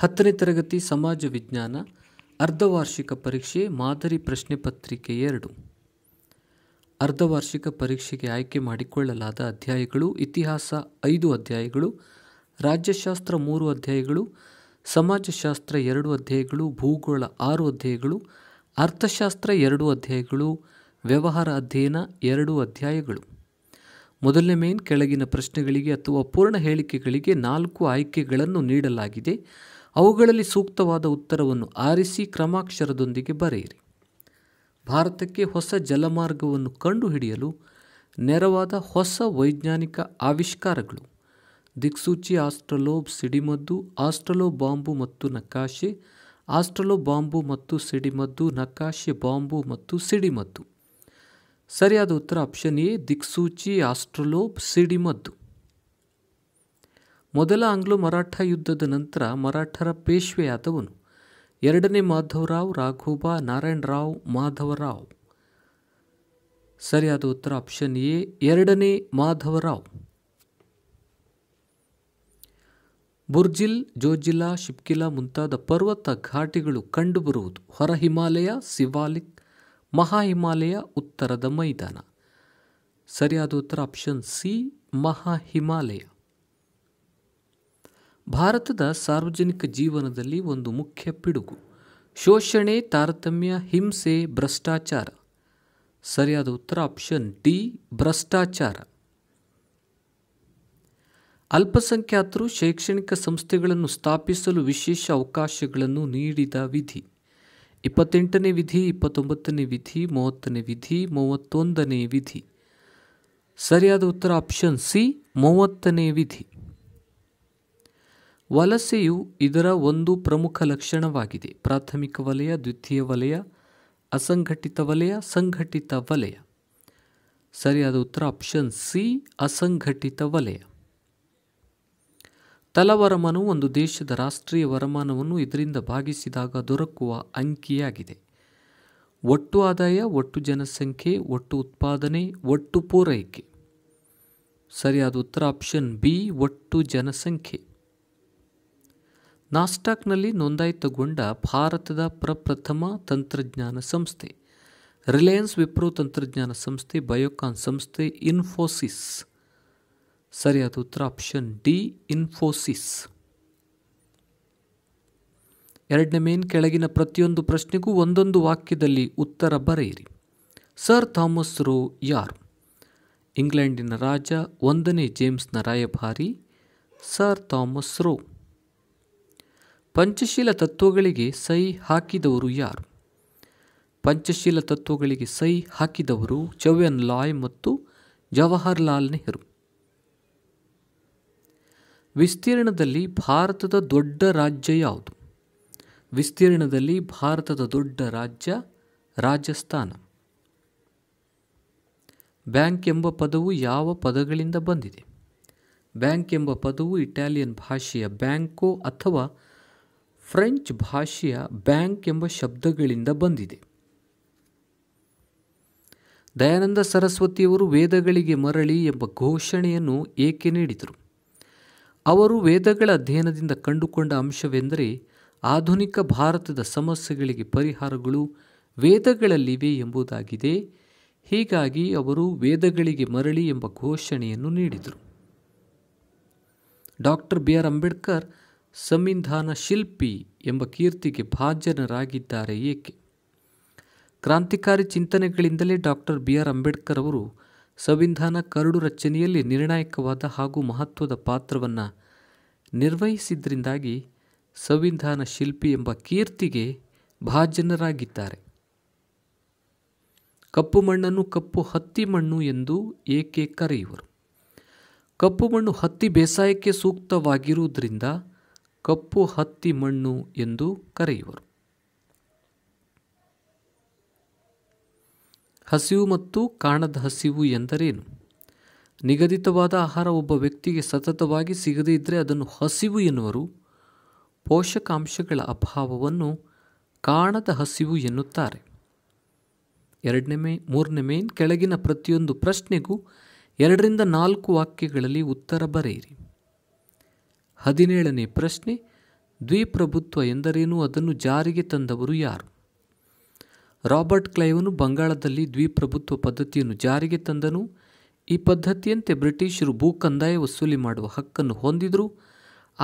ಹತ್ತನೇ ತರಗತಿ ಸಮಾಜ ವಿಜ್ಞಾನ ಅರ್ಧವಾರ್ಷಿಕ ಪರೀಕ್ಷೆ ಮಾದರಿ ಪ್ರಶ್ನೆ ಪತ್ರಿಕೆ ಎರಡು ಅರ್ಧವಾರ್ಷಿಕ ಪರೀಕ್ಷೆಗೆ ಆಯ್ಕೆ ಮಾಡಿಕೊಳ್ಳಲಾದ ಅಧ್ಯಾಯಗಳು ಇತಿಹಾಸ ಐದು ಅಧ್ಯಾಯಗಳು ರಾಜ್ಯಶಾಸ್ತ್ರ ಮೂರು ಅಧ್ಯಾಯಗಳು ಸಮಾಜಶಾಸ್ತ್ರ ಎರಡು ಅಧ್ಯಾಯಗಳು ಭೂಗೋಳ ಆರು ಅಧ್ಯಾಯಗಳು ಅರ್ಥಶಾಸ್ತ್ರ ಎರಡು ಅಧ್ಯಾಯಗಳು ವ್ಯವಹಾರ ಅಧ್ಯಯನ ಎರಡು ಅಧ್ಯಾಯಗಳು ಮೊದಲನೇ ಮೇನ್ ಕೆಳಗಿನ ಪ್ರಶ್ನೆಗಳಿಗೆ ಅಥವಾ ಪೂರ್ಣ ಹೇಳಿಕೆಗಳಿಗೆ ನಾಲ್ಕು ಆಯ್ಕೆಗಳನ್ನು ನೀಡಲಾಗಿದೆ ಅವುಗಳಲ್ಲಿ ಸೂಕ್ತವಾದ ಉತ್ತರವನ್ನು ಆರಿಸಿ ಕ್ರಮಾಕ್ಷರದೊಂದಿಗೆ ಬರೆಯಿರಿ ಭಾರತಕ್ಕೆ ಹೊಸ ಜಲಮಾರ್ಗವನ್ನು ಕಂಡುಹಿಡಿಯಲು ನೆರವಾದ ಹೊಸ ವೈಜ್ಞಾನಿಕ ಆವಿಷ್ಕಾರಗಳು ದಿಕ್ಸೂಚಿ ಆಸ್ಟ್ರಲೋಬ್ ಸಿಡಿಮದ್ದು ಆಸ್ಟ್ರಲೋ ಬಾಂಬು ಮತ್ತು ನಕಾಶೆ ಆಸ್ಟ್ರಲೋ ಬಾಂಬು ಮತ್ತು ಸಿಡಿಮದ್ದು ನಕಾಶೆ ಬಾಂಬು ಮತ್ತು ಸಿಡಿಮದ್ದು ಸರಿಯಾದ ಉತ್ತರ ಆಪ್ಷನ್ ಎ ದಿಕ್ಸೂಚಿ ಆಸ್ಟ್ರಲೋಬ್ ಸಿಡಿಮದ್ದು ಮೊದಲ ಆಂಗ್ಲೋ ಮರಾಠ ಯುದ್ಧದ ನಂತರ ಮರಾಠರ ಪೇಶ್ವೆಯಾದವನು ಎರಡನೇ ಮಾಧವರಾವ್ ರಾಘೋಬಾ ನಾರಾಯಣರಾವ್ ಮಾಧವರಾವ್ ಸರಿಯಾದ ಉತ್ತರ ಆಪ್ಷನ್ ಎ ಎರಡನೇ ಮಾಧವರಾವ್ ಬುರ್ಜಿಲ್ ಜೋಜಿಲಾ ಶಿಪ್ಕಿಲಾ ಮುಂತಾದ ಪರ್ವತ ಘಾಟಿಗಳು ಕಂಡುಬರುವುದು ಹೊರ ಹಿಮಾಲಯ ಸಿವಾಲಿಕ್ ಮಹಾ ಹಿಮಾಲಯ ಉತ್ತರದ ಮೈದಾನ ಸರಿಯಾದ ಉತ್ತರ ಆಪ್ಷನ್ ಸಿ ಮಹಾ ಹಿಮಾಲಯ ಭಾರತದ ಸಾರ್ವಜನಿಕ ಜೀವನದಲ್ಲಿ ಒಂದು ಮುಖ್ಯ ಪಿಡುಗು ಶೋಷಣೆ ತಾರತಮ್ಯ ಹಿಂಸೆ ಭ್ರಷ್ಟಾಚಾರ ಸರಿಯಾದ ಉತ್ತರ ಆಪ್ಷನ್ ಡಿ ಭ್ರಷ್ಟಾಚಾರ ಅಲ್ಪಸಂಖ್ಯಾತರು ಶೈಕ್ಷಣಿಕ ಸಂಸ್ಥೆಗಳನ್ನು ಸ್ಥಾಪಿಸಲು ವಿಶೇಷ ಅವಕಾಶಗಳನ್ನು ನೀಡಿದ ವಿಧಿ ಇಪ್ಪತ್ತೆಂಟನೇ ವಿಧಿ ಇಪ್ಪತ್ತೊಂಬತ್ತನೇ ವಿಧಿ ಮೂವತ್ತನೇ ವಿಧಿ ಮೂವತ್ತೊಂದನೇ ವಿಧಿ ಸರಿಯಾದ ಉತ್ತರ ಆಪ್ಷನ್ ಸಿ ಮೂವತ್ತನೇ ವಿಧಿ ವಲಸೆಯು ಇದರ ಒಂದು ಪ್ರಮುಖ ಲಕ್ಷಣವಾಗಿದೆ ಪ್ರಾಥಮಿಕ ವಲಯ ದ್ವಿತೀಯ ವಲಯ ಅಸಂಘಟಿತ ವಲಯ ಸಂಘಟಿತ ವಲಯ ಸರಿಯಾದ ಉತ್ತರ ಆಪ್ಷನ್ ಸಿ ಅಸಂಘಟಿತ ವಲಯ ತಲವರಮಾನವು ಒಂದು ದೇಶದ ರಾಷ್ಟ್ರೀಯ ವರಮಾನವನ್ನು ಇದರಿಂದ ಭಾಗಿಸಿದಾಗ ದೊರಕುವ ಅಂಕಿಯಾಗಿದೆ ಒಟ್ಟು ಆದಾಯ ಒಟ್ಟು ಜನಸಂಖ್ಯೆ ಒಟ್ಟು ಉತ್ಪಾದನೆ ಒಟ್ಟು ಪೂರೈಕೆ ಸರಿಯಾದ ಉತ್ತರ ಆಪ್ಷನ್ ಬಿ ಒಟ್ಟು ಜನಸಂಖ್ಯೆ ನಾಸ್ಟಾಕ್ನಲ್ಲಿ ನೋಂದಾಯಿತಗೊಂಡ ಭಾರತದ ಪ್ರಪ್ರಥಮ ತಂತ್ರಜ್ಞಾನ ಸಂಸ್ಥೆ ರಿಲಯನ್ಸ್ ವಿಪ್ರೋ ತಂತ್ರಜ್ಞಾನ ಸಂಸ್ಥೆ ಬಯೋಕಾನ್ ಸಂಸ್ಥೆ ಇನ್ಫೋಸಿಸ್ ಸರಿಯಾದ ಉತ್ತರ ಆಪ್ಷನ್ ಡಿ ಇನ್ಫೋಸಿಸ್ ಎರಡನೇ ಮೇನ್ ಕೆಳಗಿನ ಪ್ರತಿಯೊಂದು ಪ್ರಶ್ನೆಗೂ ಒಂದೊಂದು ವಾಕ್ಯದಲ್ಲಿ ಉತ್ತರ ಬರೆಯಿರಿ ಸರ್ ಥಾಮಸ್ ರೋ ಯಾರ್ ಇಂಗ್ಲೆಂಡಿನ ರಾಜ ಒಂದನೇ ಜೇಮ್ಸ್ನ ರಾಯಭಾರಿ ಸರ್ ಥಾಮಸ್ ರೋ ಪಂಚಶೀಲ ತತ್ವಗಳಿಗೆ ಸೈ ಹಾಕಿದವರು ಯಾರು ಪಂಚಶೀಲ ತತ್ವಗಳಿಗೆ ಸೈ ಹಾಕಿದವರು ಚವ್ಯನ್ ಲಾಯ್ ಮತ್ತು ಜವಾಹರ್ಲಾಲ್ ನೆಹರು ವಿಸ್ತೀರ್ಣದಲ್ಲಿ ಭಾರತದ ದೊಡ್ಡ ರಾಜ್ಯ ಯಾವುದು ವಿಸ್ತೀರ್ಣದಲ್ಲಿ ಭಾರತದ ದೊಡ್ಡ ರಾಜ್ಯ ರಾಜಸ್ಥಾನ ಬ್ಯಾಂಕ್ ಎಂಬ ಪದವು ಯಾವ ಪದಗಳಿಂದ ಬಂದಿದೆ ಬ್ಯಾಂಕ್ ಎಂಬ ಪದವು ಇಟಾಲಿಯನ್ ಭಾಷೆಯ ಬ್ಯಾಂಕೋ ಅಥವಾ ಫ್ರೆಂಚ್ ಭಾಷೆಯ ಬ್ಯಾಂಕ್ ಎಂಬ ಶಬ್ದಗಳಿಂದ ಬಂದಿದೆ ದಯಾನಂದ ಸರಸ್ವತಿಯವರು ವೇದಗಳಿಗೆ ಮರಳಿ ಎಂಬ ಘೋಷಣೆಯನ್ನು ಏಕೆ ನೀಡಿದರು ಅವರು ವೇದಗಳ ಅಧ್ಯಯನದಿಂದ ಕಂಡುಕೊಂಡ ಅಂಶವೆಂದರೆ ಆಧುನಿಕ ಭಾರತದ ಸಮಸ್ಯೆಗಳಿಗೆ ಪರಿಹಾರಗಳು ವೇದಗಳಲ್ಲಿವೆ ಎಂಬುದಾಗಿದೆ ಹೀಗಾಗಿ ಅವರು ವೇದಗಳಿಗೆ ಮರಳಿ ಎಂಬ ಘೋಷಣೆಯನ್ನು ನೀಡಿದರು ಡಾಕ್ಟರ್ ಬಿ ಆರ್ ಅಂಬೇಡ್ಕರ್ ಸಂವಿಧಾನ ಶಿಲ್ಪಿ ಎಂಬ ಕೀರ್ತಿಗೆ ಭಾಜನರಾಗಿದ್ದಾರೆ ಏಕೆ ಕ್ರಾಂತಿಕಾರಿ ಚಿಂತನೆಗಳಿಂದಲೇ ಡಾಕ್ಟರ್ ಬಿ ಆರ್ ಅಂಬೇಡ್ಕರ್ ಅವರು ಸಂವಿಧಾನ ಕರಡು ರಚನೆಯಲ್ಲಿ ನಿರ್ಣಾಯಕವಾದ ಹಾಗೂ ಮಹತ್ವದ ಪಾತ್ರವನ್ನು ನಿರ್ವಹಿಸಿದ್ರಿಂದಾಗಿ ಸಂವಿಧಾನ ಶಿಲ್ಪಿ ಎಂಬ ಕೀರ್ತಿಗೆ ಭಾಜನರಾಗಿದ್ದಾರೆ ಕಪ್ಪು ಮಣ್ಣನ್ನು ಕಪ್ಪು ಹತ್ತಿ ಮಣ್ಣು ಎಂದು ಏಕೆ ಕರೆಯುವರು ಕಪ್ಪು ಮಣ್ಣು ಹತ್ತಿ ಬೇಸಾಯಕ್ಕೆ ಸೂಕ್ತವಾಗಿರುವುದರಿಂದ ಕಪ್ಪು ಹತ್ತಿ ಮಣ್ಣು ಎಂದು ಕರೆಯುವರು ಹಸಿವು ಮತ್ತು ಕಾಣದ ಹಸಿವು ಎಂದರೇನು ನಿಗದಿತವಾದ ಆಹಾರ ಒಬ್ಬ ವ್ಯಕ್ತಿಗೆ ಸತತವಾಗಿ ಸಿಗದೇ ಇದ್ದರೆ ಅದನ್ನು ಹಸಿವು ಎನ್ನುವರು ಪೋಷಕಾಂಶಗಳ ಅಭಾವವನ್ನು ಕಾಣದ ಹಸಿವು ಎನ್ನುತ್ತಾರೆ ಎರಡನೇ ಮೇ ಮೂರನೇ ಮೇನ್ ಕೆಳಗಿನ ಪ್ರತಿಯೊಂದು ಪ್ರಶ್ನೆಗೂ ಎರಡರಿಂದ ನಾಲ್ಕು ವಾಕ್ಯಗಳಲ್ಲಿ ಉತ್ತರ ಬರೆಯಿರಿ ಹದಿನೇಳನೇ ಪ್ರಶ್ನೆ ದ್ವಿಪ್ರಭುತ್ವ ಎಂದರೇನು ಅದನ್ನು ಜಾರಿಗೆ ತಂದವರು ಯಾರು ರಾಬರ್ಟ್ ಕ್ಲೈವನು ಬಂಗಾಳದಲ್ಲಿ ದ್ವಿಪ್ರಭುತ್ವ ಪದ್ಧತಿಯನ್ನು ಜಾರಿಗೆ ತಂದನು ಈ ಪದ್ಧತಿಯಂತೆ ಬ್ರಿಟಿಷರು ಭೂ ಕಂದಾಯ ವಸೂಲಿ ಮಾಡುವ ಹಕ್ಕನ್ನು ಹೊಂದಿದರು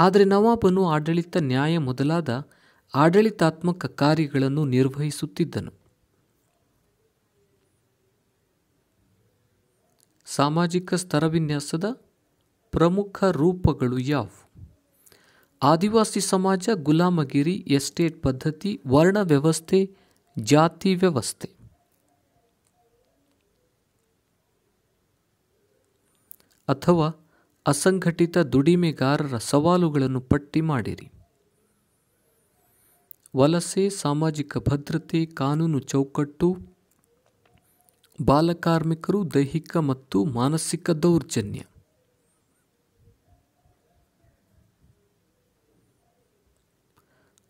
ಆದರೆ ನವಾಬನು ಆಡಳಿತ ನ್ಯಾಯ ಮೊದಲಾದ ಆಡಳಿತಾತ್ಮಕ ಕಾರ್ಯಗಳನ್ನು ನಿರ್ವಹಿಸುತ್ತಿದ್ದನು ಸಾಮಾಜಿಕ ಸ್ತರವಿನ್ಯಾಸದ ಪ್ರಮುಖ ರೂಪಗಳು ಯಾವುವು ಆದಿವಾಸಿ ಸಮಾಜ ಗುಲಾಮಗಿರಿ ಎಸ್ಟೇಟ್ ಪದ್ಧತಿ ವರ್ಣ ವ್ಯವಸ್ಥೆ ಜಾತಿ ವ್ಯವಸ್ಥೆ ಅಥವಾ ಅಸಂಘಟಿತ ದುಡಿಮೆಗಾರರ ಸವಾಲುಗಳನ್ನು ಪಟ್ಟಿ ಮಾಡಿರಿ ವಲಸೆ ಸಾಮಾಜಿಕ ಭದ್ರತೆ ಕಾನೂನು ಚೌಕಟ್ಟು ಬಾಲಕಾರ್ಮಿಕರು ದೈಹಿಕ ಮತ್ತು ಮಾನಸಿಕ ದೌರ್ಜನ್ಯ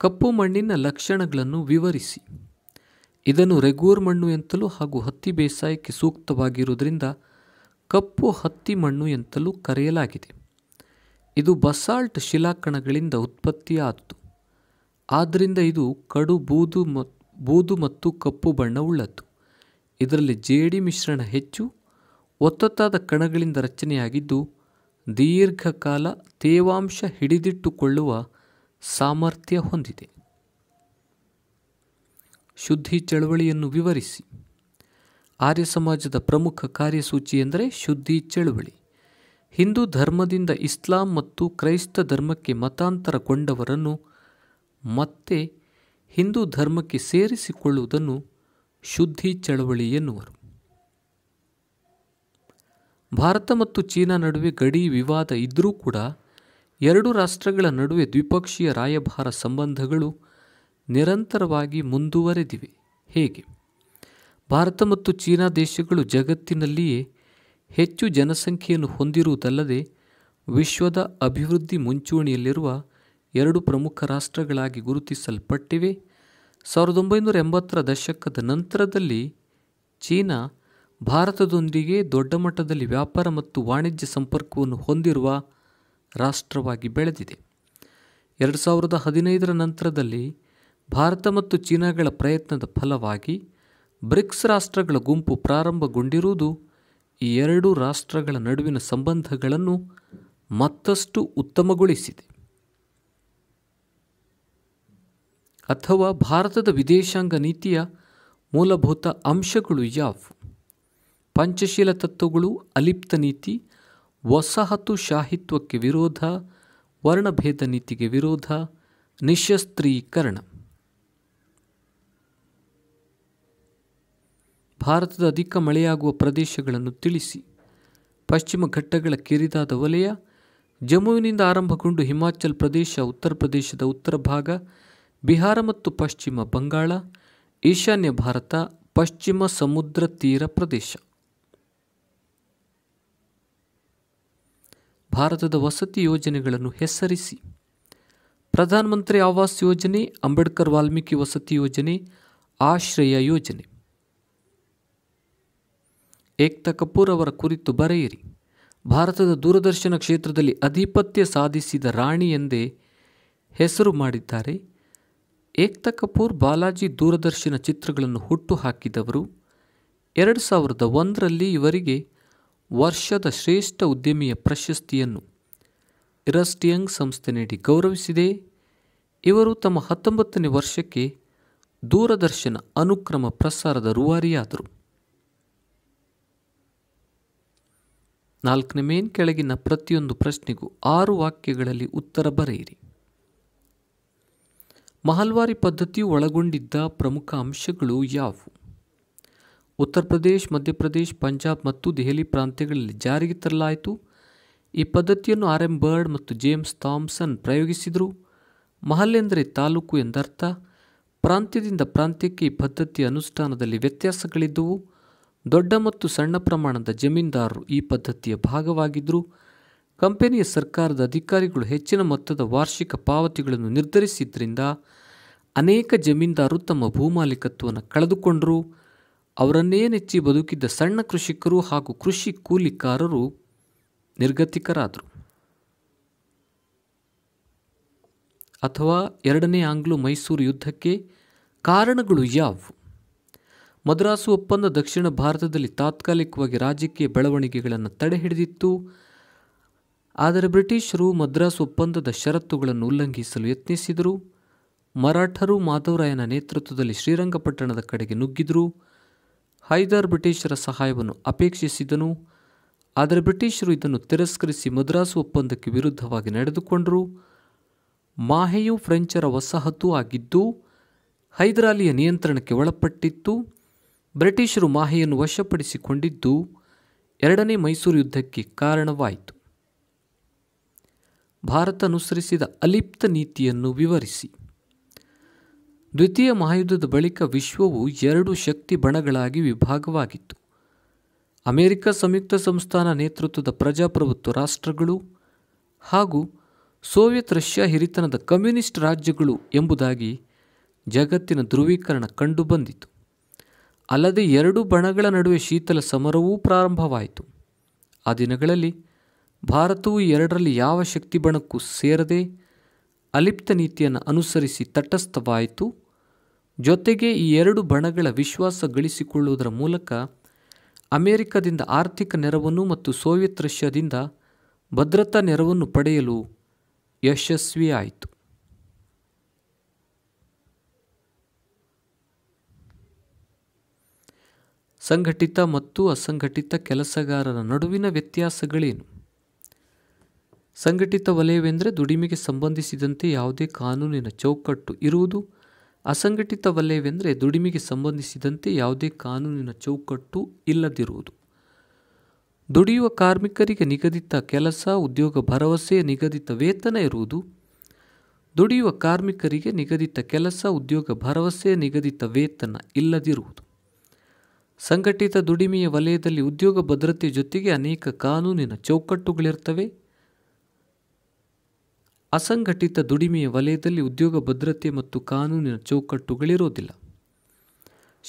ಕಪ್ಪು ಮಣ್ಣಿನ ಲಕ್ಷಣಗಳನ್ನು ವಿವರಿಸಿ ಇದನ್ನು ರೆಗೂರ್ ಮಣ್ಣು ಎಂತಲೂ ಹಾಗೂ ಹತ್ತಿ ಬೇಸಾಯಕ್ಕೆ ಸೂಕ್ತವಾಗಿರುವುದರಿಂದ ಕಪ್ಪು ಹತ್ತಿ ಮಣ್ಣು ಎಂತಲೂ ಕರೆಯಲಾಗಿದೆ ಇದು ಬಸಾಲ್ಟ್ ಶಿಲಾಕಣಗಳಿಂದ ಉತ್ಪತ್ತಿಯಾದ್ದು ಆದ್ದರಿಂದ ಇದು ಕಡು ಬೂದು ಮ ಬೂದು ಮತ್ತು ಕಪ್ಪು ಬಣ್ಣ ಉಳ್ಳದ್ದು ಇದರಲ್ಲಿ ಜೇಡಿ ಮಿಶ್ರಣ ಹೆಚ್ಚು ಒತ್ತೊತ್ತಾದ ಕಣಗಳಿಂದ ರಚನೆಯಾಗಿದ್ದು ದೀರ್ಘಕಾಲ ತೇವಾಂಶ ಹಿಡಿದಿಟ್ಟುಕೊಳ್ಳುವ ಸಾಮರ್ಥ್ಯ ಹೊಂದಿದೆ ಶುದ್ಧಿ ಚಳವಳಿಯನ್ನು ವಿವರಿಸಿ ಆರ್ಯ ಸಮಾಜದ ಪ್ರಮುಖ ಕಾರ್ಯಸೂಚಿ ಎಂದರೆ ಶುದ್ಧಿ ಚಳವಳಿ ಹಿಂದೂ ಧರ್ಮದಿಂದ ಇಸ್ಲಾಂ ಮತ್ತು ಕ್ರೈಸ್ತ ಧರ್ಮಕ್ಕೆ ಮತಾಂತರಗೊಂಡವರನ್ನು ಮತ್ತೆ ಹಿಂದೂ ಧರ್ಮಕ್ಕೆ ಸೇರಿಸಿಕೊಳ್ಳುವುದನ್ನು ಶುದ್ಧಿ ಚಳವಳಿ ಎನ್ನುವರು ಭಾರತ ಮತ್ತು ಚೀನಾ ನಡುವೆ ಗಡಿ ವಿವಾದ ಇದ್ದರೂ ಕೂಡ ಎರಡು ರಾಷ್ಟ್ರಗಳ ನಡುವೆ ದ್ವಿಪಕ್ಷೀಯ ರಾಯಭಾರ ಸಂಬಂಧಗಳು ನಿರಂತರವಾಗಿ ಮುಂದುವರೆದಿವೆ ಹೇಗೆ ಭಾರತ ಮತ್ತು ಚೀನಾ ದೇಶಗಳು ಜಗತ್ತಿನಲ್ಲಿಯೇ ಹೆಚ್ಚು ಜನಸಂಖ್ಯೆಯನ್ನು ಹೊಂದಿರುವುದಲ್ಲದೆ ವಿಶ್ವದ ಅಭಿವೃದ್ಧಿ ಮುಂಚೂಣಿಯಲ್ಲಿರುವ ಎರಡು ಪ್ರಮುಖ ರಾಷ್ಟ್ರಗಳಾಗಿ ಗುರುತಿಸಲ್ಪಟ್ಟಿವೆ ಸಾವಿರದ ಒಂಬೈನೂರ ಎಂಬತ್ತರ ದಶಕದ ನಂತರದಲ್ಲಿ ಚೀನಾ ಭಾರತದೊಂದಿಗೆ ದೊಡ್ಡ ಮಟ್ಟದಲ್ಲಿ ವ್ಯಾಪಾರ ಮತ್ತು ವಾಣಿಜ್ಯ ಸಂಪರ್ಕವನ್ನು ಹೊಂದಿರುವ ರಾಷ್ಟ್ರವಾಗಿ ಬೆಳೆದಿದೆ ಎರಡು ಸಾವಿರದ ಹದಿನೈದರ ನಂತರದಲ್ಲಿ ಭಾರತ ಮತ್ತು ಚೀನಾಗಳ ಪ್ರಯತ್ನದ ಫಲವಾಗಿ ಬ್ರಿಕ್ಸ್ ರಾಷ್ಟ್ರಗಳ ಗುಂಪು ಪ್ರಾರಂಭಗೊಂಡಿರುವುದು ಈ ಎರಡೂ ರಾಷ್ಟ್ರಗಳ ನಡುವಿನ ಸಂಬಂಧಗಳನ್ನು ಮತ್ತಷ್ಟು ಉತ್ತಮಗೊಳಿಸಿದೆ ಅಥವಾ ಭಾರತದ ವಿದೇಶಾಂಗ ನೀತಿಯ ಮೂಲಭೂತ ಅಂಶಗಳು ಯಾವುವು ಪಂಚಶೀಲ ತತ್ವಗಳು ಅಲಿಪ್ತ ನೀತಿ ವಸಾಹತು ಶಾಹಿತ್ವಕ್ಕೆ ವಿರೋಧ ವರ್ಣಭೇದ ನೀತಿಗೆ ವಿರೋಧ ನಿಶಸ್ತ್ರೀಕರಣ ಭಾರತದ ಅಧಿಕ ಮಳೆಯಾಗುವ ಪ್ರದೇಶಗಳನ್ನು ತಿಳಿಸಿ ಪಶ್ಚಿಮ ಘಟ್ಟಗಳ ಕಿರಿದಾದ ವಲಯ ಜಮ್ಮುವಿನಿಂದ ಆರಂಭಗೊಂಡು ಹಿಮಾಚಲ್ ಪ್ರದೇಶ ಉತ್ತರ ಪ್ರದೇಶದ ಉತ್ತರ ಭಾಗ ಬಿಹಾರ ಮತ್ತು ಪಶ್ಚಿಮ ಬಂಗಾಳ ಈಶಾನ್ಯ ಭಾರತ ಪಶ್ಚಿಮ ಸಮುದ್ರ ತೀರ ಪ್ರದೇಶ ಭಾರತದ ವಸತಿ ಯೋಜನೆಗಳನ್ನು ಹೆಸರಿಸಿ ಪ್ರಧಾನಮಂತ್ರಿ ಆವಾಸ್ ಯೋಜನೆ ಅಂಬೇಡ್ಕರ್ ವಾಲ್ಮೀಕಿ ವಸತಿ ಯೋಜನೆ ಆಶ್ರಯ ಯೋಜನೆ ಏಕ್ತಾ ಕಪೂರ್ ಅವರ ಕುರಿತು ಬರೆಯಿರಿ ಭಾರತದ ದೂರದರ್ಶನ ಕ್ಷೇತ್ರದಲ್ಲಿ ಅಧಿಪತ್ಯ ಸಾಧಿಸಿದ ರಾಣಿ ಎಂದೇ ಹೆಸರು ಮಾಡಿದ್ದಾರೆ ಏಕ್ತಾ ಕಪೂರ್ ಬಾಲಾಜಿ ದೂರದರ್ಶನ ಚಿತ್ರಗಳನ್ನು ಹುಟ್ಟುಹಾಕಿದವರು ಎರಡು ಸಾವಿರದ ಒಂದರಲ್ಲಿ ಇವರಿಗೆ ವರ್ಷದ ಶ್ರೇಷ್ಠ ಉದ್ಯಮಿಯ ಪ್ರಶಸ್ತಿಯನ್ನು ಇರಸ್ಟಿಯಂಗ್ ಸಂಸ್ಥೆ ನೀಡಿ ಗೌರವಿಸಿದೆ ಇವರು ತಮ್ಮ ಹತ್ತೊಂಬತ್ತನೇ ವರ್ಷಕ್ಕೆ ದೂರದರ್ಶನ ಅನುಕ್ರಮ ಪ್ರಸಾರದ ರೂವಾರಿಯಾದರು ನಾಲ್ಕನೇ ಮೇನ್ ಕೆಳಗಿನ ಪ್ರತಿಯೊಂದು ಪ್ರಶ್ನೆಗೂ ಆರು ವಾಕ್ಯಗಳಲ್ಲಿ ಉತ್ತರ ಬರೆಯಿರಿ ಮಹಲ್ವಾರಿ ಪದ್ಧತಿಯು ಒಳಗೊಂಡಿದ್ದ ಪ್ರಮುಖ ಅಂಶಗಳು ಯಾವುವು ಉತ್ತರ ಪ್ರದೇಶ ಮಧ್ಯಪ್ರದೇಶ ಪಂಜಾಬ್ ಮತ್ತು ದೆಹಲಿ ಪ್ರಾಂತ್ಯಗಳಲ್ಲಿ ಜಾರಿಗೆ ತರಲಾಯಿತು ಈ ಪದ್ಧತಿಯನ್ನು ಆರ್ ಎಂ ಬರ್ಡ್ ಮತ್ತು ಜೇಮ್ಸ್ ಥಾಮ್ಸನ್ ಪ್ರಯೋಗಿಸಿದರು ಮಹಲ್ ಎಂದರೆ ತಾಲೂಕು ಎಂದರ್ಥ ಪ್ರಾಂತ್ಯದಿಂದ ಪ್ರಾಂತ್ಯಕ್ಕೆ ಈ ಪದ್ಧತಿಯ ಅನುಷ್ಠಾನದಲ್ಲಿ ವ್ಯತ್ಯಾಸಗಳಿದ್ದವು ದೊಡ್ಡ ಮತ್ತು ಸಣ್ಣ ಪ್ರಮಾಣದ ಜಮೀನ್ದಾರರು ಈ ಪದ್ಧತಿಯ ಭಾಗವಾಗಿದ್ದರು ಕಂಪನಿಯ ಸರ್ಕಾರದ ಅಧಿಕಾರಿಗಳು ಹೆಚ್ಚಿನ ಮೊತ್ತದ ವಾರ್ಷಿಕ ಪಾವತಿಗಳನ್ನು ನಿರ್ಧರಿಸಿದ್ದರಿಂದ ಅನೇಕ ಜಮೀನ್ದಾರರು ತಮ್ಮ ಭೂಮಾಲೀಕತ್ವವನ್ನು ಕಳೆದುಕೊಂಡರು ಅವರನ್ನೇ ನೆಚ್ಚಿ ಬದುಕಿದ್ದ ಸಣ್ಣ ಕೃಷಿಕರು ಹಾಗೂ ಕೃಷಿ ಕೂಲಿಕಾರರು ನಿರ್ಗತಿಕರಾದರು ಅಥವಾ ಎರಡನೇ ಆಂಗ್ಲೋ ಮೈಸೂರು ಯುದ್ಧಕ್ಕೆ ಕಾರಣಗಳು ಯಾವುವು ಮದ್ರಾಸು ಒಪ್ಪಂದ ದಕ್ಷಿಣ ಭಾರತದಲ್ಲಿ ತಾತ್ಕಾಲಿಕವಾಗಿ ರಾಜಕೀಯ ಬೆಳವಣಿಗೆಗಳನ್ನು ತಡೆಹಿಡಿದಿತ್ತು ಆದರೆ ಬ್ರಿಟಿಷರು ಮದ್ರಾಸ್ ಒಪ್ಪಂದದ ಷರತ್ತುಗಳನ್ನು ಉಲ್ಲಂಘಿಸಲು ಯತ್ನಿಸಿದರು ಮರಾಠರು ಮಾಧವರಾಯನ ನೇತೃತ್ವದಲ್ಲಿ ಶ್ರೀರಂಗಪಟ್ಟಣದ ಕಡೆಗೆ ನುಗ್ಗಿದರು ಹೈದರ್ ಬ್ರಿಟಿಷರ ಸಹಾಯವನ್ನು ಅಪೇಕ್ಷಿಸಿದನು ಆದರೆ ಬ್ರಿಟಿಷರು ಇದನ್ನು ತಿರಸ್ಕರಿಸಿ ಮದ್ರಾಸು ಒಪ್ಪಂದಕ್ಕೆ ವಿರುದ್ಧವಾಗಿ ನಡೆದುಕೊಂಡರು ಮಾಹೆಯು ಫ್ರೆಂಚರ ವಸಾಹತು ಆಗಿದ್ದು ಹೈದರಾಲಿಯ ನಿಯಂತ್ರಣಕ್ಕೆ ಒಳಪಟ್ಟಿತ್ತು ಬ್ರಿಟಿಷರು ಮಾಹೆಯನ್ನು ವಶಪಡಿಸಿಕೊಂಡಿದ್ದು ಎರಡನೇ ಮೈಸೂರು ಯುದ್ಧಕ್ಕೆ ಕಾರಣವಾಯಿತು ಭಾರತ ಅನುಸರಿಸಿದ ಅಲಿಪ್ತ ನೀತಿಯನ್ನು ವಿವರಿಸಿ ದ್ವಿತೀಯ ಮಹಾಯುದ್ಧದ ಬಳಿಕ ವಿಶ್ವವು ಎರಡು ಶಕ್ತಿ ಬಣಗಳಾಗಿ ವಿಭಾಗವಾಗಿತ್ತು ಅಮೆರಿಕ ಸಂಯುಕ್ತ ಸಂಸ್ಥಾನ ನೇತೃತ್ವದ ಪ್ರಜಾಪ್ರಭುತ್ವ ರಾಷ್ಟ್ರಗಳು ಹಾಗೂ ಸೋವಿಯತ್ ರಷ್ಯಾ ಹಿರಿತನದ ಕಮ್ಯುನಿಸ್ಟ್ ರಾಜ್ಯಗಳು ಎಂಬುದಾಗಿ ಜಗತ್ತಿನ ಧ್ರುವೀಕರಣ ಕಂಡುಬಂದಿತು ಅಲ್ಲದೆ ಎರಡು ಬಣಗಳ ನಡುವೆ ಶೀತಲ ಸಮರವೂ ಪ್ರಾರಂಭವಾಯಿತು ಆ ದಿನಗಳಲ್ಲಿ ಭಾರತವು ಎರಡರಲ್ಲಿ ಯಾವ ಶಕ್ತಿ ಬಣಕ್ಕೂ ಸೇರದೆ ಅಲಿಪ್ತ ನೀತಿಯನ್ನು ಅನುಸರಿಸಿ ತಟಸ್ಥವಾಯಿತು ಜೊತೆಗೆ ಈ ಎರಡು ಬಣಗಳ ವಿಶ್ವಾಸ ಗಳಿಸಿಕೊಳ್ಳುವುದರ ಮೂಲಕ ಅಮೆರಿಕದಿಂದ ಆರ್ಥಿಕ ನೆರವನ್ನು ಮತ್ತು ಸೋವಿಯತ್ ರಷ್ಯಾದಿಂದ ಭದ್ರತಾ ನೆರವನ್ನು ಪಡೆಯಲು ಯಶಸ್ವಿಯಾಯಿತು ಸಂಘಟಿತ ಮತ್ತು ಅಸಂಘಟಿತ ಕೆಲಸಗಾರರ ನಡುವಿನ ವ್ಯತ್ಯಾಸಗಳೇನು ಸಂಘಟಿತ ವಲಯವೆಂದರೆ ದುಡಿಮೆಗೆ ಸಂಬಂಧಿಸಿದಂತೆ ಯಾವುದೇ ಕಾನೂನಿನ ಚೌಕಟ್ಟು ಇರುವುದು ಅಸಂಘಟಿತ ವಲಯವೆಂದರೆ ದುಡಿಮೆಗೆ ಸಂಬಂಧಿಸಿದಂತೆ ಯಾವುದೇ ಕಾನೂನಿನ ಚೌಕಟ್ಟು ಇಲ್ಲದಿರುವುದು ದುಡಿಯುವ ಕಾರ್ಮಿಕರಿಗೆ ನಿಗದಿತ ಕೆಲಸ ಉದ್ಯೋಗ ಭರವಸೆ ನಿಗದಿತ ವೇತನ ಇರುವುದು ದುಡಿಯುವ ಕಾರ್ಮಿಕರಿಗೆ ನಿಗದಿತ ಕೆಲಸ ಉದ್ಯೋಗ ಭರವಸೆ ನಿಗದಿತ ವೇತನ ಇಲ್ಲದಿರುವುದು ಸಂಘಟಿತ ದುಡಿಮೆಯ ವಲಯದಲ್ಲಿ ಉದ್ಯೋಗ ಭದ್ರತೆ ಜೊತೆಗೆ ಅನೇಕ ಕಾನೂನಿನ ಚೌಕಟ್ಟುಗಳಿರ್ತವೆ ಅಸಂಘಟಿತ ದುಡಿಮೆಯ ವಲಯದಲ್ಲಿ ಉದ್ಯೋಗ ಭದ್ರತೆ ಮತ್ತು ಕಾನೂನಿನ ಚೌಕಟ್ಟುಗಳಿರೋದಿಲ್ಲ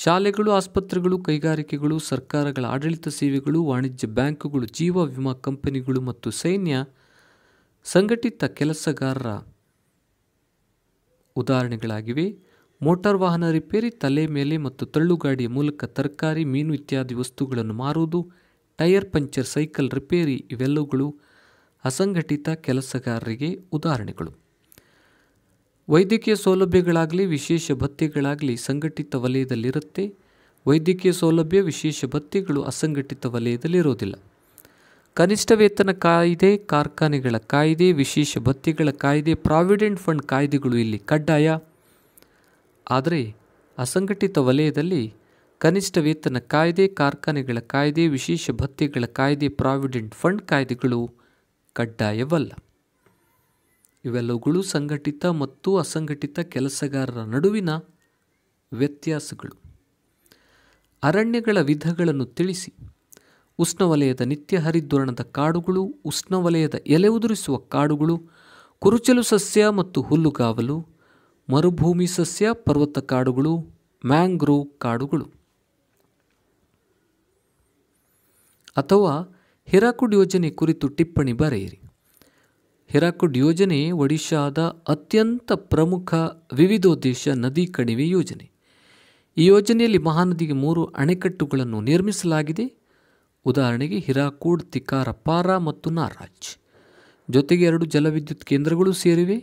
ಶಾಲೆಗಳು ಆಸ್ಪತ್ರೆಗಳು ಕೈಗಾರಿಕೆಗಳು ಸರ್ಕಾರಗಳ ಆಡಳಿತ ಸೇವೆಗಳು ವಾಣಿಜ್ಯ ಬ್ಯಾಂಕುಗಳು ಜೀವ ವಿಮಾ ಕಂಪನಿಗಳು ಮತ್ತು ಸೈನ್ಯ ಸಂಘಟಿತ ಕೆಲಸಗಾರರ ಉದಾಹರಣೆಗಳಾಗಿವೆ ಮೋಟಾರ್ ವಾಹನ ರಿಪೇರಿ ತಲೆ ಮೇಲೆ ಮತ್ತು ತಳ್ಳುಗಾಡಿಯ ಮೂಲಕ ತರಕಾರಿ ಮೀನು ಇತ್ಯಾದಿ ವಸ್ತುಗಳನ್ನು ಮಾರುವುದು ಟೈರ್ ಪಂಚರ್ ಸೈಕಲ್ ರಿಪೇರಿ ಇವೆಲ್ಲವುಗಳು ಅಸಂಘಟಿತ ಕೆಲಸಗಾರರಿಗೆ ಉದಾಹರಣೆಗಳು ವೈದ್ಯಕೀಯ ಸೌಲಭ್ಯಗಳಾಗಲಿ ವಿಶೇಷ ಭತ್ಯೆಗಳಾಗಲಿ ಸಂಘಟಿತ ವಲಯದಲ್ಲಿರುತ್ತೆ ವೈದ್ಯಕೀಯ ಸೌಲಭ್ಯ ವಿಶೇಷ ಭತ್ಯೆಗಳು ಅಸಂಘಟಿತ ವಲಯದಲ್ಲಿರೋದಿಲ್ಲ ಕನಿಷ್ಠ ವೇತನ ಕಾಯ್ದೆ ಕಾರ್ಖಾನೆಗಳ ಕಾಯ್ದೆ ವಿಶೇಷ ಭತ್ಯೆಗಳ ಕಾಯ್ದೆ ಪ್ರಾವಿಡೆಂಟ್ ಫಂಡ್ ಕಾಯ್ದೆಗಳು ಇಲ್ಲಿ ಕಡ್ಡಾಯ ಆದರೆ ಅಸಂಘಟಿತ ವಲಯದಲ್ಲಿ ಕನಿಷ್ಠ ವೇತನ ಕಾಯ್ದೆ ಕಾರ್ಖಾನೆಗಳ ಕಾಯ್ದೆ ವಿಶೇಷ ಭತ್ಯೆಗಳ ಕಾಯ್ದೆ ಪ್ರಾವಿಡೆಂಟ್ ಫಂಡ್ ಕಾಯ್ದೆಗಳು ಕಡ್ಡಾಯವಲ್ಲ ಇವೆಲ್ಲವುಗಳು ಸಂಘಟಿತ ಮತ್ತು ಅಸಂಘಟಿತ ಕೆಲಸಗಾರರ ನಡುವಿನ ವ್ಯತ್ಯಾಸಗಳು ಅರಣ್ಯಗಳ ವಿಧಗಳನ್ನು ತಿಳಿಸಿ ಉಷ್ಣವಲಯದ ನಿತ್ಯ ಹರಿದ್ವರ್ಣದ ಕಾಡುಗಳು ಉಷ್ಣವಲಯದ ಎಲೆ ಉದುರಿಸುವ ಕಾಡುಗಳು ಕುರುಚಲು ಸಸ್ಯ ಮತ್ತು ಹುಲ್ಲುಗಾವಲು ಮರುಭೂಮಿ ಸಸ್ಯ ಪರ್ವತ ಕಾಡುಗಳು ಮ್ಯಾಂಗ್ರೋವ್ ಕಾಡುಗಳು ಅಥವಾ ಹಿರಾಕುಡ್ ಯೋಜನೆ ಕುರಿತು ಟಿಪ್ಪಣಿ ಬರೆಯಿರಿ ಹಿರಾಕುಡ್ ಯೋಜನೆ ಒಡಿಶಾದ ಅತ್ಯಂತ ಪ್ರಮುಖ ವಿವಿಧೋದ್ದೇಶ ನದಿ ಕಣಿವೆ ಯೋಜನೆ ಈ ಯೋಜನೆಯಲ್ಲಿ ಮಹಾನದಿಗೆ ಮೂರು ಅಣೆಕಟ್ಟುಗಳನ್ನು ನಿರ್ಮಿಸಲಾಗಿದೆ ಉದಾಹರಣೆಗೆ ಹಿರಾಕೂಡ್ ತಿಕಾರಪಾರ ಮತ್ತು ನಾರಾಜ್ ಜೊತೆಗೆ ಎರಡು ಜಲವಿದ್ಯುತ್ ಕೇಂದ್ರಗಳು ಸೇರಿವೆ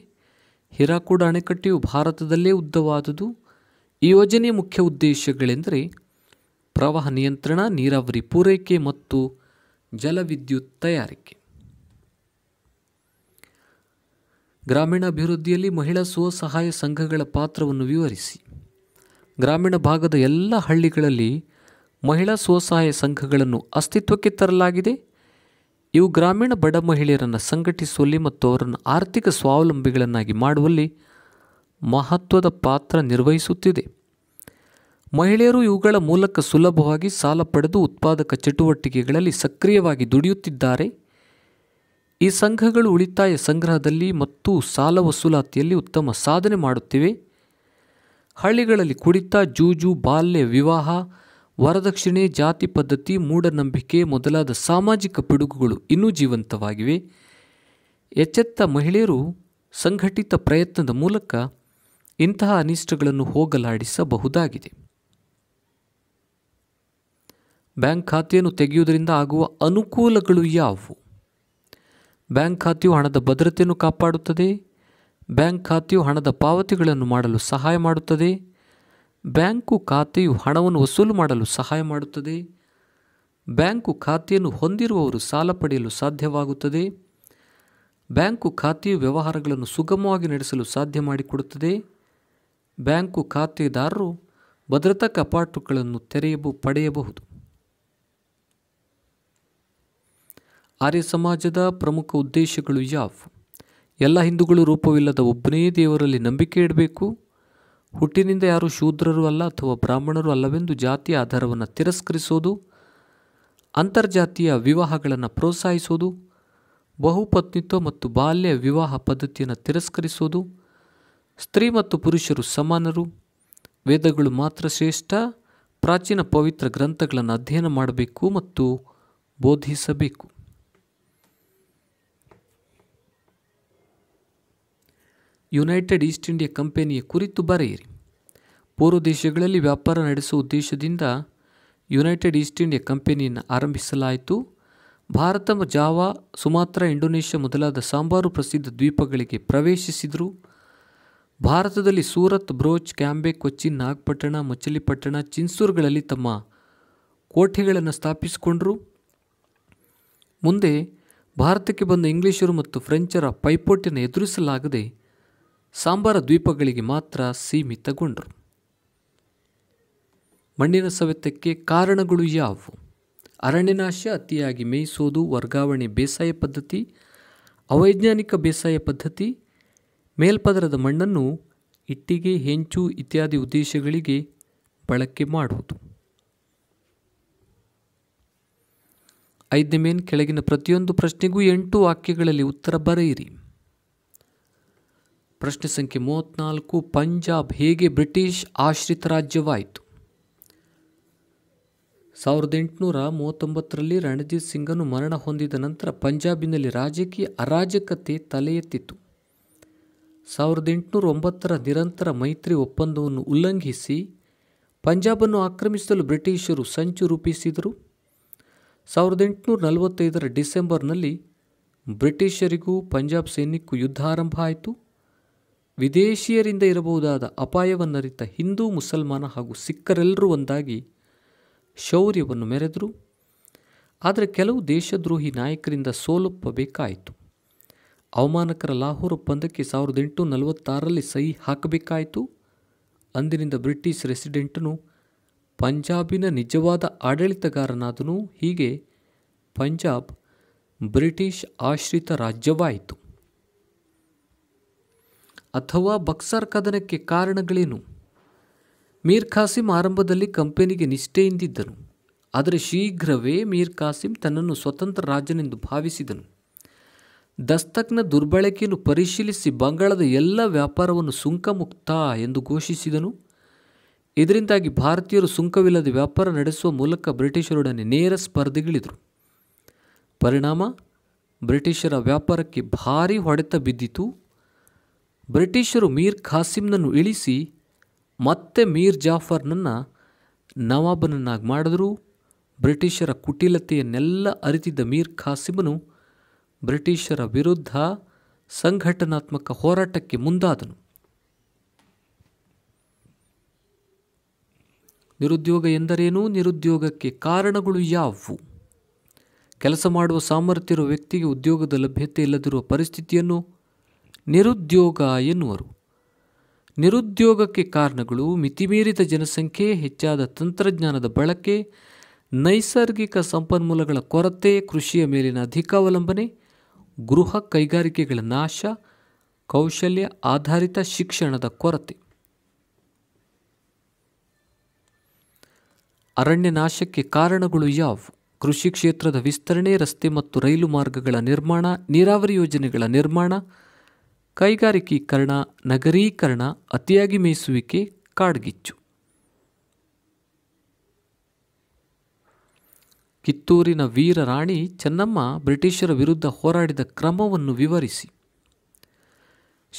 ಹಿರಾಕೂಡ್ ಅಣೆಕಟ್ಟೆಯು ಭಾರತದಲ್ಲೇ ಉದ್ದವಾದುದು ಈ ಯೋಜನೆಯ ಮುಖ್ಯ ಉದ್ದೇಶಗಳೆಂದರೆ ಪ್ರವಾಹ ನಿಯಂತ್ರಣ ನೀರಾವರಿ ಪೂರೈಕೆ ಮತ್ತು ಜಲವಿದ್ಯುತ್ ತಯಾರಿಕೆ ಗ್ರಾಮೀಣಾಭಿವೃದ್ಧಿಯಲ್ಲಿ ಮಹಿಳಾ ಸ್ವಸಹಾಯ ಸಂಘಗಳ ಪಾತ್ರವನ್ನು ವಿವರಿಸಿ ಗ್ರಾಮೀಣ ಭಾಗದ ಎಲ್ಲ ಹಳ್ಳಿಗಳಲ್ಲಿ ಮಹಿಳಾ ಸ್ವಸಹಾಯ ಸಂಘಗಳನ್ನು ಅಸ್ತಿತ್ವಕ್ಕೆ ತರಲಾಗಿದೆ ಇವು ಗ್ರಾಮೀಣ ಬಡ ಮಹಿಳೆಯರನ್ನು ಸಂಘಟಿಸುವಲ್ಲಿ ಮತ್ತು ಅವರನ್ನು ಆರ್ಥಿಕ ಸ್ವಾವಲಂಬಿಗಳನ್ನಾಗಿ ಮಾಡುವಲ್ಲಿ ಮಹತ್ವದ ಪಾತ್ರ ನಿರ್ವಹಿಸುತ್ತಿದೆ ಮಹಿಳೆಯರು ಇವುಗಳ ಮೂಲಕ ಸುಲಭವಾಗಿ ಸಾಲ ಪಡೆದು ಉತ್ಪಾದಕ ಚಟುವಟಿಕೆಗಳಲ್ಲಿ ಸಕ್ರಿಯವಾಗಿ ದುಡಿಯುತ್ತಿದ್ದಾರೆ ಈ ಸಂಘಗಳು ಉಳಿತಾಯ ಸಂಗ್ರಹದಲ್ಲಿ ಮತ್ತು ಸಾಲ ವಸೂಲಾತಿಯಲ್ಲಿ ಉತ್ತಮ ಸಾಧನೆ ಮಾಡುತ್ತಿವೆ ಹಳ್ಳಿಗಳಲ್ಲಿ ಕುಡಿತ ಜೂಜು ಬಾಲ್ಯ ವಿವಾಹ ವರದಕ್ಷಿಣೆ ಜಾತಿ ಪದ್ಧತಿ ಮೂಢನಂಬಿಕೆ ಮೊದಲಾದ ಸಾಮಾಜಿಕ ಪಿಡುಗುಗಳು ಇನ್ನೂ ಜೀವಂತವಾಗಿವೆ ಎಚ್ಚೆತ್ತ ಮಹಿಳೆಯರು ಸಂಘಟಿತ ಪ್ರಯತ್ನದ ಮೂಲಕ ಇಂತಹ ಅನಿಷ್ಟಗಳನ್ನು ಹೋಗಲಾಡಿಸಬಹುದಾಗಿದೆ ಬ್ಯಾಂಕ್ ಖಾತೆಯನ್ನು ತೆಗೆಯುವುದರಿಂದ ಆಗುವ ಅನುಕೂಲಗಳು ಯಾವುವು ಬ್ಯಾಂಕ್ ಖಾತೆಯು ಹಣದ ಭದ್ರತೆಯನ್ನು ಕಾಪಾಡುತ್ತದೆ ಬ್ಯಾಂಕ್ ಖಾತೆಯು ಹಣದ ಪಾವತಿಗಳನ್ನು ಮಾಡಲು ಸಹಾಯ ಮಾಡುತ್ತದೆ ಬ್ಯಾಂಕು ಖಾತೆಯು ಹಣವನ್ನು ವಸೂಲು ಮಾಡಲು ಸಹಾಯ ಮಾಡುತ್ತದೆ ಬ್ಯಾಂಕು ಖಾತೆಯನ್ನು ಹೊಂದಿರುವವರು ಸಾಲ ಪಡೆಯಲು ಸಾಧ್ಯವಾಗುತ್ತದೆ ಬ್ಯಾಂಕು ಖಾತೆಯು ವ್ಯವಹಾರಗಳನ್ನು ಸುಗಮವಾಗಿ ನಡೆಸಲು ಸಾಧ್ಯ ಮಾಡಿಕೊಡುತ್ತದೆ ಬ್ಯಾಂಕು ಖಾತೆದಾರರು ಭದ್ರತಾ ಕಪಾಟುಗಳನ್ನು ತೆರೆಯಬು ಪಡೆಯಬಹುದು ಆರ್ಯ ಸಮಾಜದ ಪ್ರಮುಖ ಉದ್ದೇಶಗಳು ಯಾವುವು ಎಲ್ಲ ಹಿಂದೂಗಳು ರೂಪವಿಲ್ಲದ ಒಬ್ಬನೇ ದೇವರಲ್ಲಿ ನಂಬಿಕೆ ಇಡಬೇಕು ಹುಟ್ಟಿನಿಂದ ಯಾರು ಶೂದ್ರರು ಅಲ್ಲ ಅಥವಾ ಬ್ರಾಹ್ಮಣರು ಅಲ್ಲವೆಂದು ಜಾತಿಯ ಆಧಾರವನ್ನು ತಿರಸ್ಕರಿಸೋದು ಅಂತರ್ಜಾತೀಯ ವಿವಾಹಗಳನ್ನು ಪ್ರೋತ್ಸಾಹಿಸೋದು ಬಹುಪತ್ನಿತ್ವ ಮತ್ತು ಬಾಲ್ಯ ವಿವಾಹ ಪದ್ಧತಿಯನ್ನು ತಿರಸ್ಕರಿಸೋದು ಸ್ತ್ರೀ ಮತ್ತು ಪುರುಷರು ಸಮಾನರು ವೇದಗಳು ಮಾತ್ರ ಶ್ರೇಷ್ಠ ಪ್ರಾಚೀನ ಪವಿತ್ರ ಗ್ರಂಥಗಳನ್ನು ಅಧ್ಯಯನ ಮಾಡಬೇಕು ಮತ್ತು ಬೋಧಿಸಬೇಕು ಯುನೈಟೆಡ್ ಈಸ್ಟ್ ಇಂಡಿಯಾ ಕಂಪನಿಯ ಕುರಿತು ಬರೆಯಿರಿ ಪೂರ್ವ ದೇಶಗಳಲ್ಲಿ ವ್ಯಾಪಾರ ನಡೆಸುವ ಉದ್ದೇಶದಿಂದ ಯುನೈಟೆಡ್ ಈಸ್ಟ್ ಇಂಡಿಯಾ ಕಂಪೆನಿಯನ್ನು ಆರಂಭಿಸಲಾಯಿತು ಭಾರತ ಜಾವಾ ಸುಮಾತ್ರ ಇಂಡೋನೇಷ್ಯಾ ಮೊದಲಾದ ಸಾಂಬಾರು ಪ್ರಸಿದ್ಧ ದ್ವೀಪಗಳಿಗೆ ಪ್ರವೇಶಿಸಿದರು ಭಾರತದಲ್ಲಿ ಸೂರತ್ ಬ್ರೋಚ್ ಕ್ಯಾಂಬೆ ಕೊಚ್ಚಿ ನಾಗಪಟ್ಟಣ ಮಚಲಿಪಟ್ಟಣ ಚಿನ್ಸೂರುಗಳಲ್ಲಿ ತಮ್ಮ ಕೋಟೆಗಳನ್ನು ಸ್ಥಾಪಿಸಿಕೊಂಡರು ಮುಂದೆ ಭಾರತಕ್ಕೆ ಬಂದ ಇಂಗ್ಲಿಷರು ಮತ್ತು ಫ್ರೆಂಚರ ಪೈಪೋಟಿಯನ್ನು ಎದುರಿಸಲಾಗದೆ ಸಾಂಬಾರ ದ್ವೀಪಗಳಿಗೆ ಮಾತ್ರ ಸೀಮಿತಗೊಂಡರು ಮಣ್ಣಿನ ಸವೆತಕ್ಕೆ ಕಾರಣಗಳು ಯಾವುವು ಅರಣ್ಯನಾಶ ಅತಿಯಾಗಿ ಮೇಯಿಸೋದು ವರ್ಗಾವಣೆ ಬೇಸಾಯ ಪದ್ಧತಿ ಅವೈಜ್ಞಾನಿಕ ಬೇಸಾಯ ಪದ್ಧತಿ ಮೇಲ್ಪದರದ ಮಣ್ಣನ್ನು ಇಟ್ಟಿಗೆ ಹೆಂಚು ಇತ್ಯಾದಿ ಉದ್ದೇಶಗಳಿಗೆ ಬಳಕೆ ಮಾಡುವುದು ಐದನೇ ಮೇನ್ ಕೆಳಗಿನ ಪ್ರತಿಯೊಂದು ಪ್ರಶ್ನೆಗೂ ಎಂಟು ವಾಕ್ಯಗಳಲ್ಲಿ ಉತ್ತರ ಬರೆಯಿರಿ ಪ್ರಶ್ನೆ ಸಂಖ್ಯೆ ಮೂವತ್ತ್ನಾಲ್ಕು ಪಂಜಾಬ್ ಹೇಗೆ ಬ್ರಿಟಿಷ್ ಆಶ್ರಿತ ರಾಜ್ಯವಾಯಿತು ಸಾವಿರದ ಎಂಟುನೂರ ಮೂವತ್ತೊಂಬತ್ತರಲ್ಲಿ ರಣಜಿತ್ ಸಿಂಗನ್ನು ಮರಣ ಹೊಂದಿದ ನಂತರ ಪಂಜಾಬಿನಲ್ಲಿ ರಾಜಕೀಯ ಅರಾಜಕತೆ ತಲೆ ಎತ್ತಿತ್ತು ಸಾವಿರದ ಎಂಟುನೂರ ಒಂಬತ್ತರ ನಿರಂತರ ಮೈತ್ರಿ ಒಪ್ಪಂದವನ್ನು ಉಲ್ಲಂಘಿಸಿ ಪಂಜಾಬನ್ನು ಆಕ್ರಮಿಸಲು ಬ್ರಿಟಿಷರು ಸಂಚು ರೂಪಿಸಿದರು ಸಾವಿರದ ಎಂಟುನೂರ ನಲವತ್ತೈದರ ಡಿಸೆಂಬರ್ನಲ್ಲಿ ಬ್ರಿಟಿಷರಿಗೂ ಪಂಜಾಬ್ ಸೈನ್ಯಕ್ಕೂ ಯುದ್ಧ ಆರಂಭ ಆಯಿತು ವಿದೇಶಿಯರಿಂದ ಇರಬಹುದಾದ ಅಪಾಯವನ್ನರಿತ ಹಿಂದೂ ಮುಸಲ್ಮಾನ ಹಾಗೂ ಸಿಖ್ಖರೆಲ್ಲರೂ ಒಂದಾಗಿ ಶೌರ್ಯವನ್ನು ಮೆರೆದರು ಆದರೆ ಕೆಲವು ದೇಶದ್ರೋಹಿ ನಾಯಕರಿಂದ ಸೋಲೊಪ್ಪಬೇಕಾಯಿತು ಅವಮಾನಕರ ಲಾಹೋರ್ ಒಪ್ಪಂದಕ್ಕೆ ಸಾವಿರದ ಎಂಟು ನಲವತ್ತಾರರಲ್ಲಿ ಸಹಿ ಹಾಕಬೇಕಾಯಿತು ಅಂದಿನಿಂದ ಬ್ರಿಟಿಷ್ ರೆಸಿಡೆಂಟನು ಪಂಜಾಬಿನ ನಿಜವಾದ ಆಡಳಿತಗಾರನಾದನು ಹೀಗೆ ಪಂಜಾಬ್ ಬ್ರಿಟಿಷ್ ಆಶ್ರಿತ ರಾಜ್ಯವಾಯಿತು ಅಥವಾ ಬಕ್ಸರ್ ಕದನಕ್ಕೆ ಕಾರಣಗಳೇನು ಮೀರ್ ಖಾಸಿಂ ಆರಂಭದಲ್ಲಿ ಕಂಪನಿಗೆ ನಿಷ್ಠೆಯಿಂದಿದ್ದನು ಆದರೆ ಶೀಘ್ರವೇ ಮೀರ್ ಖಾಸಿಂ ತನ್ನನ್ನು ಸ್ವತಂತ್ರ ರಾಜನೆಂದು ಭಾವಿಸಿದನು ದಸ್ತಕ್ನ ದುರ್ಬಳಕೆಯನ್ನು ಪರಿಶೀಲಿಸಿ ಬಂಗಾಳದ ಎಲ್ಲ ವ್ಯಾಪಾರವನ್ನು ಸುಂಕಮುಕ್ತ ಎಂದು ಘೋಷಿಸಿದನು ಇದರಿಂದಾಗಿ ಭಾರತೀಯರು ಸುಂಕವಿಲ್ಲದೆ ವ್ಯಾಪಾರ ನಡೆಸುವ ಮೂಲಕ ಬ್ರಿಟಿಷರೊಡನೆ ನೇರ ಸ್ಪರ್ಧೆಗಿಳಿದರು ಪರಿಣಾಮ ಬ್ರಿಟಿಷರ ವ್ಯಾಪಾರಕ್ಕೆ ಭಾರೀ ಹೊಡೆತ ಬಿದ್ದಿತು ಬ್ರಿಟಿಷರು ಮೀರ್ ಖಾಸಿಂನನ್ನು ಇಳಿಸಿ ಮತ್ತೆ ಮೀರ್ ಜಾಫರ್ನನ್ನು ನವಾಬನನ್ನಾಗಿ ಮಾಡಿದ್ರು ಬ್ರಿಟಿಷರ ಕುಟಿಲತೆಯನ್ನೆಲ್ಲ ಅರಿತಿದ್ದ ಮೀರ್ ಖಾಸಿಮನು ಬ್ರಿಟಿಷರ ವಿರುದ್ಧ ಸಂಘಟನಾತ್ಮಕ ಹೋರಾಟಕ್ಕೆ ಮುಂದಾದನು ನಿರುದ್ಯೋಗ ಎಂದರೇನು ನಿರುದ್ಯೋಗಕ್ಕೆ ಕಾರಣಗಳು ಯಾವುವು ಕೆಲಸ ಮಾಡುವ ಸಾಮರ್ಥ್ಯ ಇರುವ ವ್ಯಕ್ತಿಗೆ ಉದ್ಯೋಗದ ಲಭ್ಯತೆ ಇಲ್ಲದಿರುವ ಪರಿಸ್ಥಿತಿಯನ್ನು ನಿರುದ್ಯೋಗ ಎನ್ನುವರು ನಿರುದ್ಯೋಗಕ್ಕೆ ಕಾರಣಗಳು ಮಿತಿಮೀರಿದ ಜನಸಂಖ್ಯೆ ಹೆಚ್ಚಾದ ತಂತ್ರಜ್ಞಾನದ ಬಳಕೆ ನೈಸರ್ಗಿಕ ಸಂಪನ್ಮೂಲಗಳ ಕೊರತೆ ಕೃಷಿಯ ಮೇಲಿನ ಅಧಿಕ ಅವಲಂಬನೆ ಗೃಹ ಕೈಗಾರಿಕೆಗಳ ನಾಶ ಕೌಶಲ್ಯ ಆಧಾರಿತ ಶಿಕ್ಷಣದ ಕೊರತೆ ಅರಣ್ಯ ನಾಶಕ್ಕೆ ಕಾರಣಗಳು ಯಾವ ಕೃಷಿ ಕ್ಷೇತ್ರದ ವಿಸ್ತರಣೆ ರಸ್ತೆ ಮತ್ತು ರೈಲು ಮಾರ್ಗಗಳ ನಿರ್ಮಾಣ ನೀರಾವರಿ ಯೋಜನೆಗಳ ನಿರ್ಮಾಣ ಕೈಗಾರಿಕೀಕರಣ ನಗರೀಕರಣ ಅತಿಯಾಗಿ ಮೇಯಿಸುವಿಕೆ ಕಾಡ್ಗಿಚ್ಚು ಕಿತ್ತೂರಿನ ವೀರ ರಾಣಿ ಚೆನ್ನಮ್ಮ ಬ್ರಿಟಿಷರ ವಿರುದ್ಧ ಹೋರಾಡಿದ ಕ್ರಮವನ್ನು ವಿವರಿಸಿ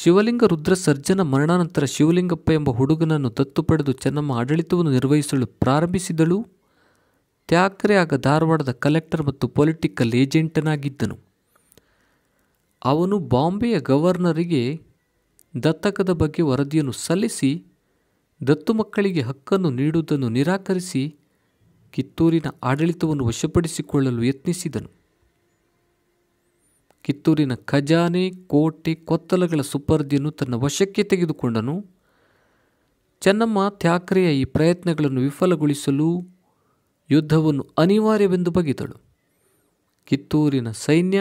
ಶಿವಲಿಂಗ ರುದ್ರ ಸರ್ಜನ ಮರಣಾನಂತರ ಶಿವಲಿಂಗಪ್ಪ ಎಂಬ ಹುಡುಗನನ್ನು ದತ್ತು ಪಡೆದು ಚೆನ್ನಮ್ಮ ಆಡಳಿತವನ್ನು ನಿರ್ವಹಿಸಲು ಪ್ರಾರಂಭಿಸಿದಳು ತ್ಯಾಕ್ರೆ ಆಗ ಧಾರವಾಡದ ಕಲೆಕ್ಟರ್ ಮತ್ತು ಪೊಲಿಟಿಕಲ್ ಏಜೆಂಟನಾಗಿದ್ದನು ಅವನು ಬಾಂಬೆಯ ಗವರ್ನರಿಗೆ ದತ್ತಕದ ಬಗ್ಗೆ ವರದಿಯನ್ನು ಸಲ್ಲಿಸಿ ದತ್ತು ಮಕ್ಕಳಿಗೆ ಹಕ್ಕನ್ನು ನೀಡುವುದನ್ನು ನಿರಾಕರಿಸಿ ಕಿತ್ತೂರಿನ ಆಡಳಿತವನ್ನು ವಶಪಡಿಸಿಕೊಳ್ಳಲು ಯತ್ನಿಸಿದನು ಕಿತ್ತೂರಿನ ಖಜಾನೆ ಕೋಟೆ ಕೊತ್ತಲಗಳ ಸುಪರ್ದಿಯನ್ನು ತನ್ನ ವಶಕ್ಕೆ ತೆಗೆದುಕೊಂಡನು ಚೆನ್ನಮ್ಮ ಥ್ಯಾಕ್ರೆಯ ಈ ಪ್ರಯತ್ನಗಳನ್ನು ವಿಫಲಗೊಳಿಸಲು ಯುದ್ಧವನ್ನು ಅನಿವಾರ್ಯವೆಂದು ಬಗೆದಳು ಕಿತ್ತೂರಿನ ಸೈನ್ಯ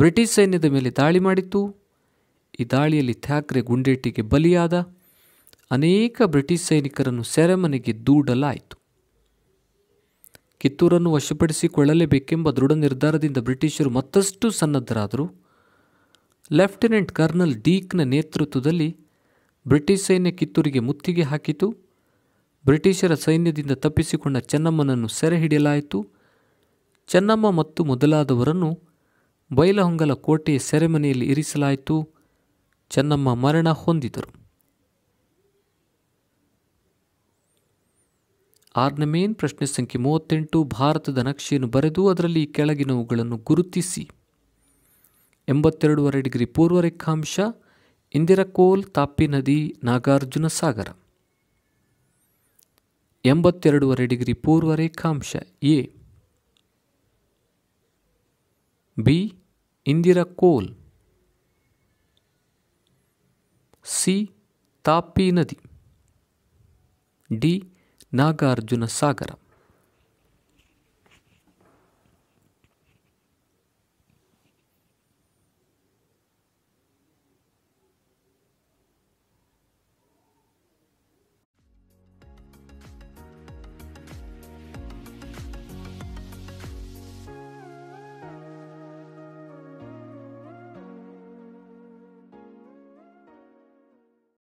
ಬ್ರಿಟಿಷ್ ಸೈನ್ಯದ ಮೇಲೆ ದಾಳಿ ಮಾಡಿತ್ತು ಈ ದಾಳಿಯಲ್ಲಿ ಥ್ಯಾಕ್ರೆ ಗುಂಡೇಟಿಗೆ ಬಲಿಯಾದ ಅನೇಕ ಬ್ರಿಟಿಷ್ ಸೈನಿಕರನ್ನು ಸೆರೆಮನೆಗೆ ದೂಡಲಾಯಿತು ಕಿತ್ತೂರನ್ನು ವಶಪಡಿಸಿಕೊಳ್ಳಲೇಬೇಕೆಂಬ ದೃಢ ನಿರ್ಧಾರದಿಂದ ಬ್ರಿಟಿಷರು ಮತ್ತಷ್ಟು ಸನ್ನದ್ಧರಾದರು ಲೆಫ್ಟಿನೆಂಟ್ ಕರ್ನಲ್ ಡೀಕ್ನ ನೇತೃತ್ವದಲ್ಲಿ ಬ್ರಿಟಿಷ್ ಸೈನ್ಯ ಕಿತ್ತೂರಿಗೆ ಮುತ್ತಿಗೆ ಹಾಕಿತು ಬ್ರಿಟಿಷರ ಸೈನ್ಯದಿಂದ ತಪ್ಪಿಸಿಕೊಂಡ ಚೆನ್ನಮ್ಮನನ್ನು ಸೆರೆ ಹಿಡಿಯಲಾಯಿತು ಚೆನ್ನಮ್ಮ ಮತ್ತು ಮೊದಲಾದವರನ್ನು ಬೈಲಹೊಂಗಲ ಕೋಟೆಯ ಸೆರೆಮನೆಯಲ್ಲಿ ಇರಿಸಲಾಯಿತು ಚೆನ್ನಮ್ಮ ಮರಣ ಹೊಂದಿದರು ಆರ್ನ ಮೇನ್ ಪ್ರಶ್ನೆ ಸಂಖ್ಯೆ ಮೂವತ್ತೆಂಟು ಭಾರತದ ನಕ್ಷೆಯನ್ನು ಬರೆದು ಅದರಲ್ಲಿ ಕೆಳಗಿನವುಗಳನ್ನು ಗುರುತಿಸಿ ಎಂಬತ್ತೆರಡೂವರೆ ಡಿಗ್ರಿ ಪೂರ್ವ ರೇಖಾಂಶ ಇಂದಿರಕೋಲ್ ತಾಪಿ ನದಿ ನಾಗಾರ್ಜುನ ಸಾಗರ ಎಂಬತ್ತೆರಡೂವರೆ ಡಿಗ್ರಿ ಪೂರ್ವ ರೇಖಾಂಶ ಎ ಬಿ ಇಂದಿರಾ ಕೋಲ್ ಸಿ ತಾಪಿ ನದಿ ಡಿ ನಾಗಾರ್ಜುನ ಸಾಗರ